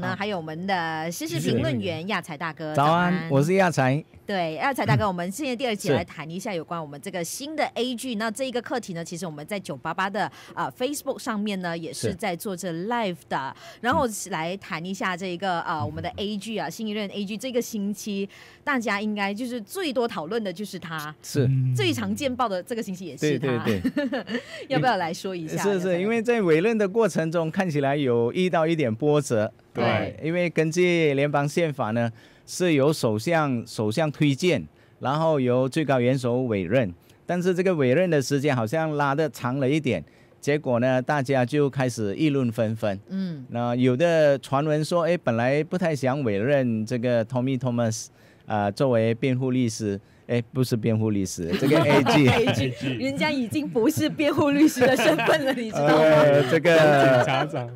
那还有我们的实时评论员亚才大哥，早安，我是亚才。对亚才大哥，我们现在第二集来谈一下有关我们这个新的 A G。那这一个课题呢，其实我们在九八八的啊 Facebook 上面呢也是在做这 Live 的，然后来谈一下这一个啊我们的 A G 啊，新一任 A G。这个星期大家应该就是最多讨论的就是他，是，最常见报的这个星期也是他。要不要来说一下？是是，因为在委任的过程中看起来有遇到一点波折。对，因为根据联邦宪法呢，是由首相首相推荐，然后由最高元首委任，但是这个委任的时间好像拉的长了一点，结果呢，大家就开始议论纷纷。嗯，那有的传闻说，哎，本来不太想委任这个 Tommy Thomas 啊作为辩护律师。哎，不是辩护律师，这个 A G，A G，人家已经不是辩护律师的身份了，你知道吗？这个检察长，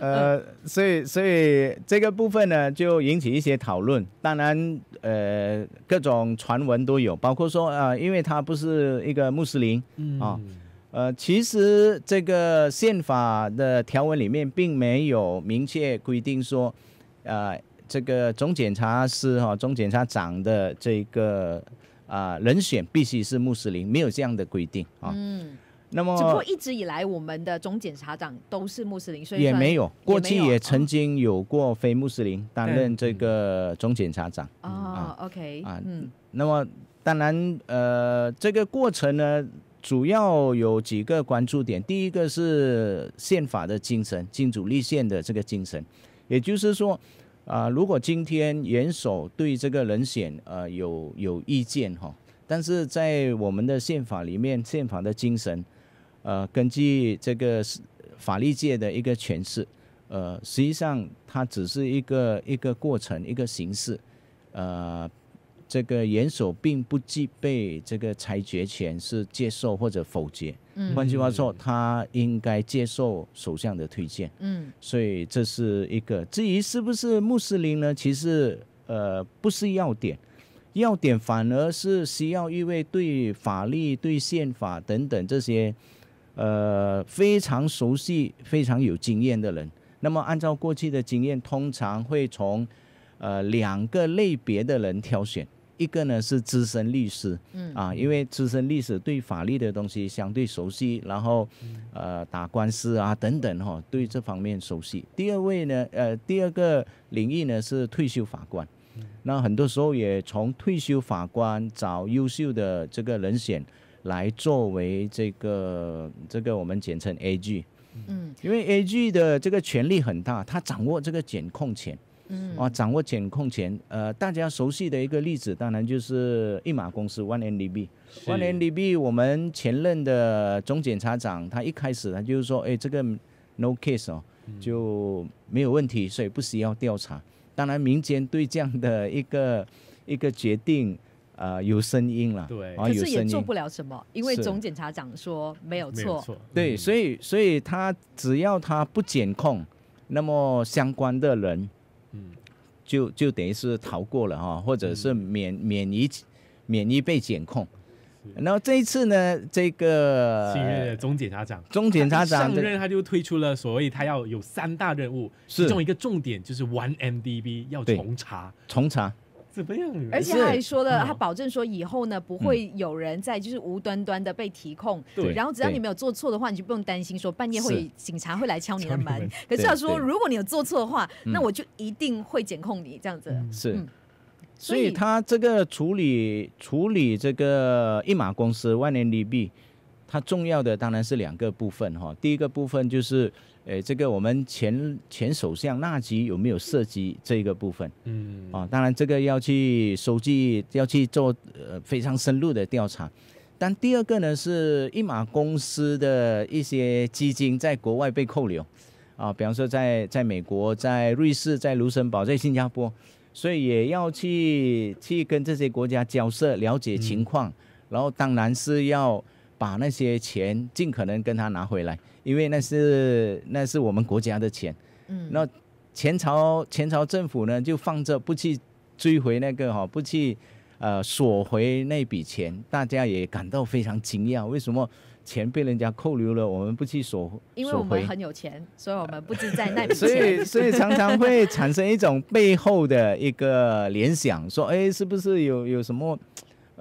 呃，所以所以这个部分呢，就引起一些讨论。当然，呃，各种传闻都有，包括说啊，因为他不是一个穆斯林啊，呃，其实这个宪法的条文里面并没有明确规定说，呃，这个总检察是哈，总检察长的这个。啊，人选必须是穆斯林，没有这样的规定啊。嗯，那么只不过一直以来，我们的总检察长都是穆斯林，所以也没有过去也曾经有过非穆斯林担任这个总检察长。啊，OK，啊，嗯，那么当然，呃，这个过程呢，主要有几个关注点。第一个是宪法的精神，君主立宪的这个精神，也就是说。啊，如果今天元首对这个人选呃有有意见哈，但是在我们的宪法里面，宪法的精神，呃，根据这个法律界的一个诠释，呃，实际上它只是一个一个过程，一个形式，呃。这个元首并不具备这个裁决权，是接受或者否决。换句话说，他应该接受首相的推荐。嗯，所以这是一个。至于是不是穆斯林呢？其实呃不是要点，要点反而是需要一位对法律、对宪法等等这些呃非常熟悉、非常有经验的人。那么按照过去的经验，通常会从呃两个类别的人挑选。一个呢是资深律师，嗯啊，因为资深律师对法律的东西相对熟悉，然后呃打官司啊等等哈，对这方面熟悉。第二位呢，呃第二个领域呢是退休法官，那很多时候也从退休法官找优秀的这个人选来作为这个这个我们简称 A G，嗯，因为 A G 的这个权力很大，他掌握这个检控权。嗯啊，掌握检控权，呃，大家熟悉的一个例子，当然就是一马公司 o n e n d b o n e n d b 我们前任的总检察长，他一开始他就是说，哎，这个 No case 哦，就没有问题，所以不需要调查。当然，民间对这样的一个一个决定，呃，有声音了，对，可是也做不了什么，因为总检察长说没有错，对，所以所以他只要他不检控，那么相关的人。就就等于是逃过了哈，或者是免免疫免疫被检控。然后这一次呢，这个的总检察长，总 检察长上任他就推出了所谓他要有三大任务，其中一个重点就是 OneMDB 要重查，重查。怎么样？而且他还说了，他保证说以后呢不会有人在就是无端端的被提控，然后只要你没有做错的话，你就不用担心说半夜会警察会来敲你的门。可是他说如果你有做错的话，那我就一定会检控你这样子。是，所以他这个处理处理这个一码公司万年利弊。它重要的当然是两个部分哈。第一个部分就是，呃，这个我们前前首相纳吉有没有涉及这个部分？嗯，啊，当然这个要去收集，要去做呃非常深入的调查。但第二个呢是，一马公司的一些基金在国外被扣留，啊，比方说在在美国、在瑞士、在卢森堡、在新加坡，所以也要去去跟这些国家交涉，了解情况，然后当然是要。把那些钱尽可能跟他拿回来，因为那是那是我们国家的钱。嗯，那前朝前朝政府呢就放着不去追回那个哈，不去呃索回那笔钱，大家也感到非常惊讶。为什么钱被人家扣留了，我们不去索因为我们很有钱，所以我们不知在那笔所以所以常常会产生一种背后的一个联想，说哎，是不是有有什么？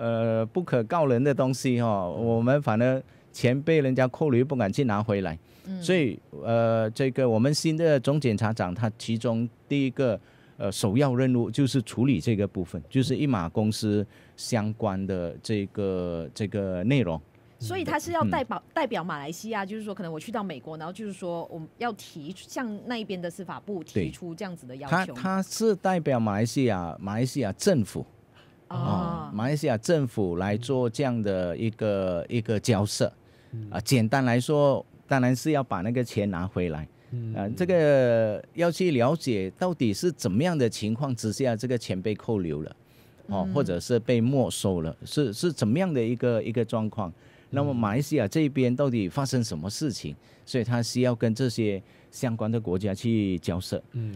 呃，不可告人的东西哈，我们反正钱被人家扣留，不敢去拿回来。所以，呃，这个我们新的总检察长，他其中第一个呃首要任务就是处理这个部分，就是一马公司相关的这个这个内容。所以他是要代表代表马来西亚，就是说，可能我去到美国，然后就是说，我们要提向那一边的司法部提出这样子的要求。他他是代表马来西亚马来西亚政府。啊，马来西亚政府来做这样的一个一个交涉，啊，简单来说，当然是要把那个钱拿回来。啊，这个要去了解到底是怎么样的情况之下，这个钱被扣留了，哦，或者是被没收了，是是怎么样的一个一个状况？那么马来西亚这边到底发生什么事情？所以他需要跟这些相关的国家去交涉。嗯。